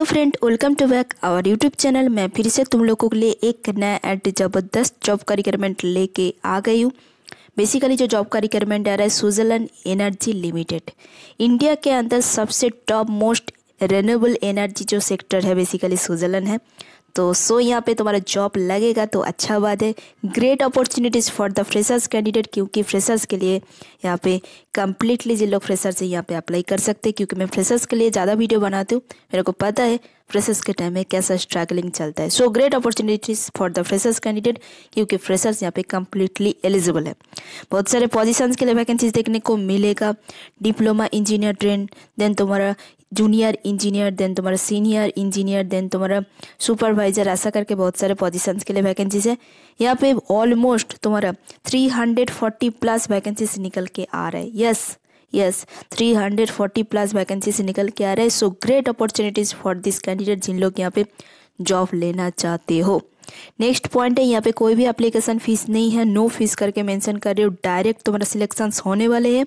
तो friend welcome to back our YouTube channel मैं फिर से तुम लोगों के लिए एक नया एड ज़बरदस्त जॉब का रिक्वायरमेंट लेके आ गई हूँ बेसिकली जो जॉब का रिक्वायरमेंट आ रहा है स्विट्ज़रलैंड एनर्जी लिमिटेड इंडिया के अंदर सबसे टॉप मोस्ट रेन्यूएबल एनर्जी जो सेक्टर है बेसिकली स्विट्ज़रलैंड है तो सो यहाँ पे तुम्हारा जॉब लगेगा तो अच्छा बात है great opportunities for the freshers candidate क्योंकि फ्रेशर्स के लिए यहाँ पे कम्प्लीटली जिन लोग फ्रेशर्स से यहाँ पे अप्लाई कर सकते हैं क्योंकि मैं फ्रेशर्स के लिए ज़्यादा वीडियो बनाती हूँ मेरे को पता है फ्रेशर्स के टाइम में कैसा स्ट्रगलिंग चलता है so great opportunities for the freshers candidate क्योंकि फ्रेशर्स यहाँ पे कम्प्लीटली एलिजिबल है बहुत सारे पोजिशन के लिए वैकेंसीज देखने को मिलेगा डिप्लोमा इंजीनियर ट्रेन देन तुम्हारा जूनियर इंजीनियर देन तुम्हारा सीनियर इंजीनियर देन तुम्हारा सुपरवाइज़र ऐसा करके बहुत सारे पोजीशंस के लिए वैकेंसीज है यहाँ पे ऑलमोस्ट तुम्हारा 340 प्लस वैकेंसीज निकल के आ रहा है yes yes three hundred forty plus vacancy से निकल के आ रहा है so great opportunities for this candidate जिन लोग यहाँ पे जॉब लेना चाहते हो नेक्स्ट पॉइंट है यहाँ पे कोई भी एप्लीकेशन फीस नहीं है नो फीस करके मेंशन कर रहे हो डायरेक्ट तुम्हारा सिलेक्शन होने वाले हैं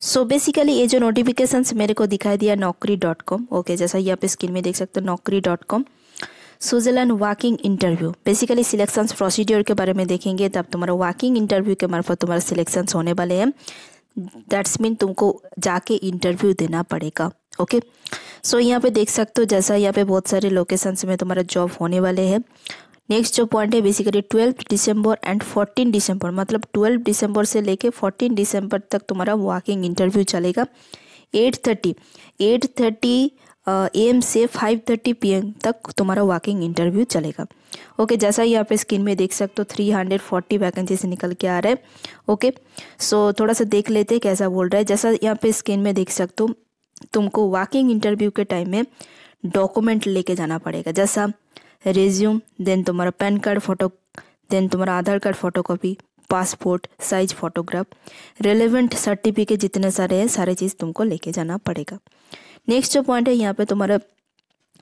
सो so बेसिकली ये जो नोटिफिकेशंस मेरे को दिखाई दिया नौकरी डॉट कॉम ओके जैसा ये आप स्क्रीन में देख सकते हो Naukri dot com Switzerland walking interview basically selections procedure के बारे में देखेंगे तब तुम्हारा वॉकिंग इंटरव्यू के मार्फत तुम्हारा सिलेक्शंस होने वाले हैं दैट्स मीन तुमको जाके इंटरव्यू देना पड़ेगा ओके सो यहाँ पे देख सकते हो जैसा यहाँ पे बहुत सारे लोकेशंस में तुम्हारा जॉब होने वाले हैं नेक्स्ट जो पॉइंट है basically twelfth December and fourteen December मतलब ट्वेल्व डिसम्बर से लेके फोर्टीन डिसम्बर तक तुम्हारा वॉकिंग इंटरव्यू चलेगा eight thirty eight thirty AM से फाइव थर्टी पी एम तक तुम्हारा वॉकिंग इंटरव्यू चलेगा ओके जैसा ही आप स्क्रीन में देख सकते हो थ्री हंड्रेड फोर्टी वैकेंसी से निकल के आ रहा है ओके सो थोड़ा सा देख लेते हैं कैसा बोल रहा है जैसा यहाँ पे स्क्रीन में देख सकते हो तुमको वॉकिंग इंटरव्यू के टाइम में डॉक्यूमेंट लेके जाना पड़ेगा जैसा रेज्यूम देन तुम्हारा पैन कार्ड फोटो देन तुम्हारा Aadhaar card photo copy passport size photograph relevant certificate जितने सारे हैं सारे चीज़ तुमको लेके जाना पड़ेगा नेक्स्ट जो पॉइंट है यहाँ पे तुम्हारा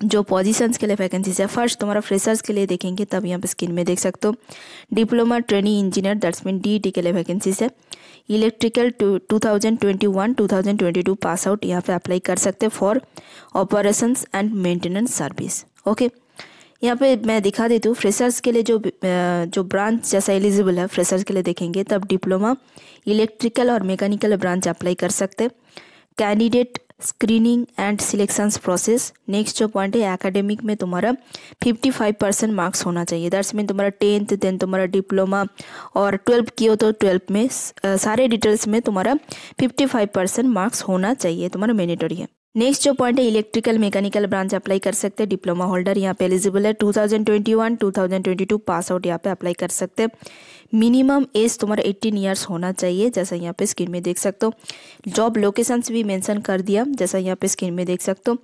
जो पोजीशंस के लिए वैकेंसीज है फर्स्ट तुम्हारा फ्रेशर्स के लिए देखेंगे तब यहाँ पे स्क्रीन में देख सकते हो diploma training engineer that's mean D के लिए वैकेंसीज है electrical two thousand twenty one two thousand twenty two pass out यहाँ पर अप्लाई कर सकते for operation and maintenance service okay यहाँ पे मैं दिखा देती हूँ फ्रेशर्स के लिए जो जो ब्रांच जैसा एलिजिबल है फ्रेशर्स के लिए देखेंगे तब डिप्लोमा इलेक्ट्रिकल और मैकेनिकल ब्रांच अप्लाई कर सकते candidate screening and selections process next जो पॉइंट है एकेडमिक में तुम्हारा 55 परसेंट मार्क्स होना चाहिए दैट्स मीन तुम्हारा टेंथ देन तुम्हारा डिप्लोमा और ट्वेल्व की हो तो ट्वेल्थ में सारे डिटेल्स में तुम्हारा 55 परसेंट मार्क्स होना चाहिए तुम्हारा मैंडेटरी है नेक्स्ट जो पॉइंट है इलेक्ट्रिकल मैकेनिकल ब्रांच अप्लाई कर सकते हैं डिप्लोमा होल्डर यहाँ पे एलिजिबल है 2021 2022 पास आउट यहाँ पे अप्लाई कर सकते हैं मिनिमम एज तुम्हारा एट्टीन ईयर्स होना चाहिए जैसा यहाँ पे स्क्रीन में देख सकते हो जॉब लोकेशंस भी मेंशन कर दिया जैसा यहाँ पे स्क्रीन में देख सकते हो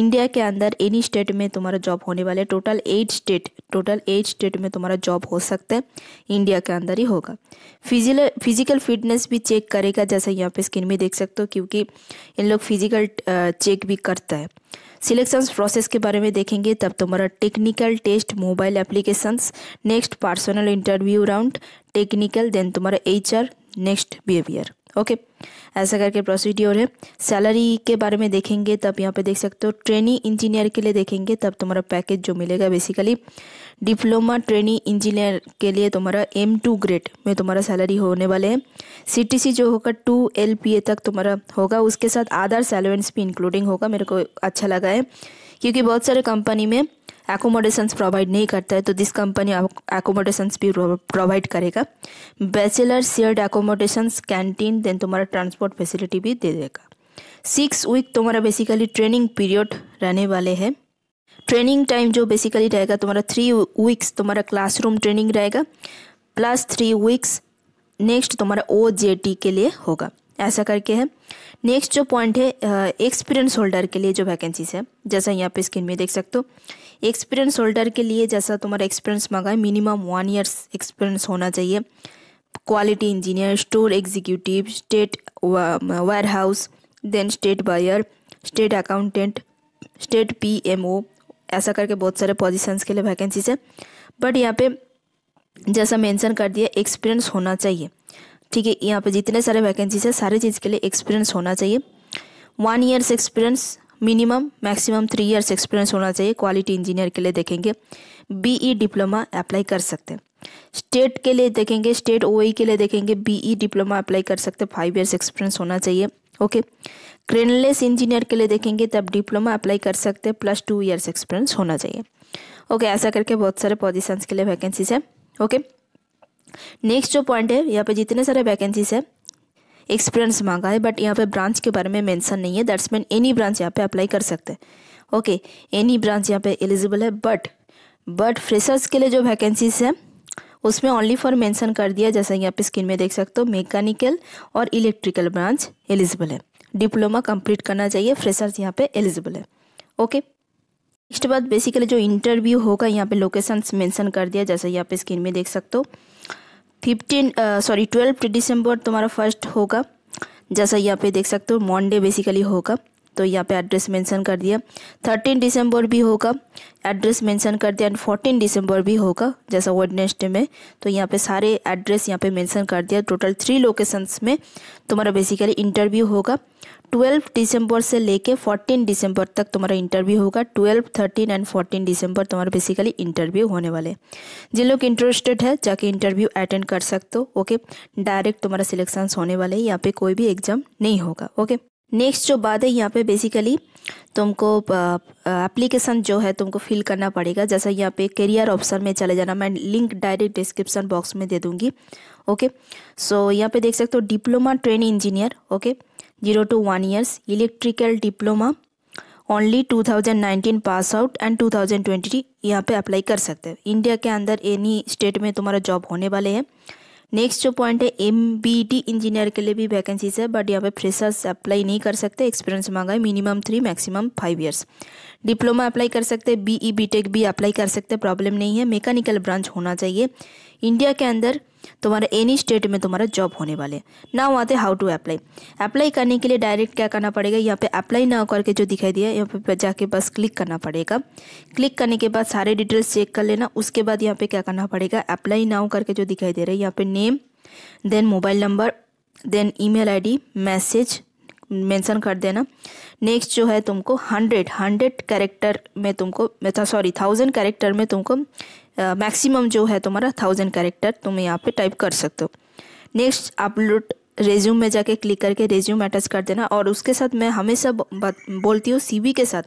इंडिया के अंदर एनी स्टेट में तुम्हारा जॉब होने वाला है total eight state total eight state में तुम्हारा जॉब हो सकता है इंडिया के अंदर ही होगा फिजिकल फिजिकल फिटनेस भी चेक करेगा जैसा यहाँ पे स्क्रीन में देख सकते हो क्योंकि इन लोग फिजिकल चेक भी करता है सिलेक्शंस प्रोसेस के बारे में देखेंगे तब तुम्हारा technical test mobile applications next personal interview round technical then तुम्हारा एच नेक्स्ट बिहेवियर ओके ऐसा करके प्रोसीड्योर है सैलरी के बारे में देखेंगे तब यहाँ पे देख सकते हो ट्रेनी इंजीनियर के लिए देखेंगे तब तुम्हारा पैकेज जो मिलेगा बेसिकली डिप्लोमा ट्रेनी इंजीनियर के लिए तुम्हारा एम टू ग्रेड में तुम्हारा सैलरी होने वाले हैं सी जो होगा टू एल तक तुम्हारा होगा उसके साथ आधार सैलवेंस भी इंक्लूडिंग होगा मेरे को अच्छा लगा है क्योंकि बहुत सारे कंपनी में एकोमोडेशंस प्रोवाइड नहीं करता है तो दिस कंपनी एकोमोडेशंस भी प्रोवाइड करेगा bachelor shared accommodations canteen then तुम्हारा ट्रांसपोर्ट फैसिलिटी भी दे देगा सिक्स वीक तुम्हारा बेसिकली ट्रेनिंग पीरियड रहने वाले हैं ट्रेनिंग टाइम जो बेसिकली रहेगा तुम्हारा थ्री वीक्स तुम्हारा क्लासरूम ट्रेनिंग रहेगा प्लस थ्री वीक्स नेक्स्ट तुम्हारा ओ के लिए होगा ऐसा करके है नेक्स्ट जो पॉइंट है एक्सपीरियंस होल्डर के लिए जो वैकेंसीज है जैसा यहाँ पे स्क्रीन में देख सकते हो एक्सपीरियंस होल्डर के लिए जैसा तुम्हारा एक्सपीरियंस मांगा है मिनिमम वन ईयर्स एक्सपीरियंस होना चाहिए quality engineer store executive state uh, um, warehouse then state buyer state accountant state PMO ऐसा करके बहुत सारे पोजीशंस के लिए वैकेंसीज है बट यहाँ पे जैसा मेंशन कर दिया एक्सपीरियंस होना चाहिए ठीक है यहाँ पे जितने सारे वैकेंसीज है सारे चीज़ के लिए एक्सपीरियंस होना चाहिए one years experience minimum maximum three years experience होना चाहिए क्वालिटी इंजीनियर के लिए देखेंगे बीई डिप्लोमा अप्लाई कर सकते हैं स्टेट के लिए देखेंगे स्टेट ओ के लिए देखेंगे बीई e डिप्लोमा अप्लाई कर सकते हैं फाइव ईयर्स एक्सपीरियंस होना चाहिए ओके क्रेनलेस इंजीनियर के लिए देखेंगे तब डिप्लोमा अप्लाई कर सकते हैं प्लस टू ईयर्स एक्सपीरियंस होना चाहिए ओके ऐसा करके बहुत सारे पोजिशंस के लिए वैकेंसीज है ओके नेक्स्ट जो पॉइंट है यहाँ पे जितने सारे वैकेंसीज है एक्सपीरियंस मांगा है बट यहाँ पे ब्रांच के बारे में मेंशन नहीं है दैट्स मीन एनी ब्रांच यहाँ पे अप्लाई कर सकते हैं ओके एनी ब्रांच यहाँ पे एलिजिबल है बट बट फ्रेशर्स के लिए जो वैकेंसीज है उसमें ओनली फॉर मेंशन कर दिया जैसा कि आप स्क्रीन में देख सकते हो मैकेनिकल और इलेक्ट्रिकल ब्रांच एलिजिबल है डिप्लोमा कंप्लीट करना चाहिए फ्रेशर्स यहाँ पे एलिजिबल है ओके इसके बाद बेसिकली जो इंटरव्यू होगा यहाँ पे लोकेशन मेंशन कर दिया जैसा यहाँ पे स्क्रीन में देख सकते हो फिफ्टीन सॉरी ट्वेल्व दिसंबर तुम्हारा फर्स्ट होगा जैसा यहाँ पे देख सकते हो मॉन्डे बेसिकली होगा तो यहाँ पे एड्रेस मेंशन कर दिया थर्टीन दिसंबर भी होगा एड्रेस मेंशन कर दिया एंड फोर्टीन दिसंबर भी होगा जैसा वेडनेसडे में तो यहाँ पे सारे एड्रेस यहाँ पे मेंशन कर दिया टोटल थ्री लोकेशंस में तुम्हारा बेसिकली इंटरव्यू होगा ट्वेल्व दिसंबर से लेके फोर्टीन दिसंबर तक तुम्हारा इंटरव्यू होगा twelve thirteen and fourteen December तुम्हारा बेसिकली इंटरव्यू होने वाले जिन लोग इंटरेस्टेड है जाके इंटरव्यू अटेंड कर सकते हो ओके डायरेक्ट तुम्हारा सिलेक्शंस होने वाले यहाँ पे कोई भी एग्जाम नहीं होगा ओके नेक्स्ट जो बात है यहाँ पे बेसिकली तुमको एप्लीकेशन जो है तुमको फिल करना पड़ेगा जैसा यहाँ पे करियर ऑप्शन में चले जाना मैं लिंक डायरेक्ट डिस्क्रिप्शन बॉक्स में दे दूँगी ओके सो यहाँ पे देख सकते हो diploma train engineer okay zero to one years electrical diploma only 2019 pass out and thousand twenty यहाँ पर अप्लाई कर सकते हैं इंडिया के अंदर एनी स्टेट में तुम्हारा जॉब होने वाले हैं नेक्स्ट जो पॉइंट है एम इंजीनियर के लिए भी वैकेंसीज है बट यहाँ पे फ्रेशर्स अप्लाई नहीं कर सकते एक्सपीरियंस मांगा है minimum three maximum five years diploma apply कर सकते हैं बी ई बी टेक भी अप्लाई कर सकते हैं प्रॉब्लम नहीं है मैकेनिकल ब्रांच होना चाहिए इंडिया के अंदर तुम्हारे एनी स्टेट में तुम्हारा जॉब होने वाले ना आते हाउ टू अप्लाई अप्लाई करने के लिए डायरेक्ट क्या करना पड़ेगा यहाँ पे अप्लाई ना करके जो दिखाई दिया यहाँ पे जाके बस क्लिक करना पड़ेगा क्लिक करने के बाद सारे डिटेल्स चेक कर लेना उसके बाद यहाँ पे क्या करना पड़ेगा अप्लाई ना करके जो दिखाई दे रहा है यहाँ पे name then mobile number then email ID message mention कर देना नेक्स्ट जो है तुमको हंड्रेड हंड्रेड कैरेक्टर में तुमको सॉरी थाउजेंड कैरेक्टर में तुमको मैक्सिमम जो है तुम्हारा थाउजेंड कैरेक्टर तुम यहाँ पे टाइप कर सकते हो नेक्स्ट अपलोड रेज्यूम में जाके क्लिक करके रेज्यूम अटैच कर देना और उसके साथ मैं हमेशा बोलती हूँ सी के साथ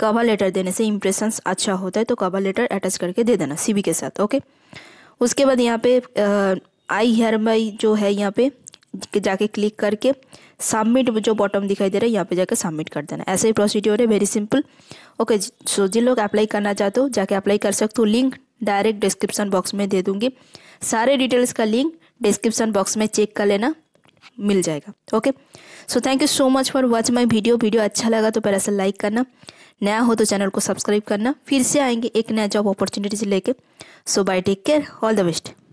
कवर लेटर देने से इम्प्रेशंस अच्छा होता है तो कवर लेटर अटैच करके दे देना सी के साथ ओके उसके बाद यहाँ पे आई हेयर माई जो है यहाँ पे जाके क्लिक करके सबमिट जो बॉटम दिखाई दे रहा है यहाँ पे जाकर सबमिट कर देना ऐसे ही प्रोसीड्योर है वेरी सिंपल ओके सो जिन लोग अप्लाई करना चाहते हो जाके अप्लाई कर सकते हो लिंक डायरेक्ट डिस्क्रिप्शन बॉक्स में दे दूंगी सारे डिटेल्स का लिंक डिस्क्रिप्शन बॉक्स में चेक कर लेना मिल जाएगा okay so thank you so much for watch my video video अच्छा लगा तो पहले से लाइक करना नया हो तो चैनल को सब्सक्राइब करना फिर से आएंगे एक नया जॉब अपॉर्चुनिटीज लेके so bye take care all the best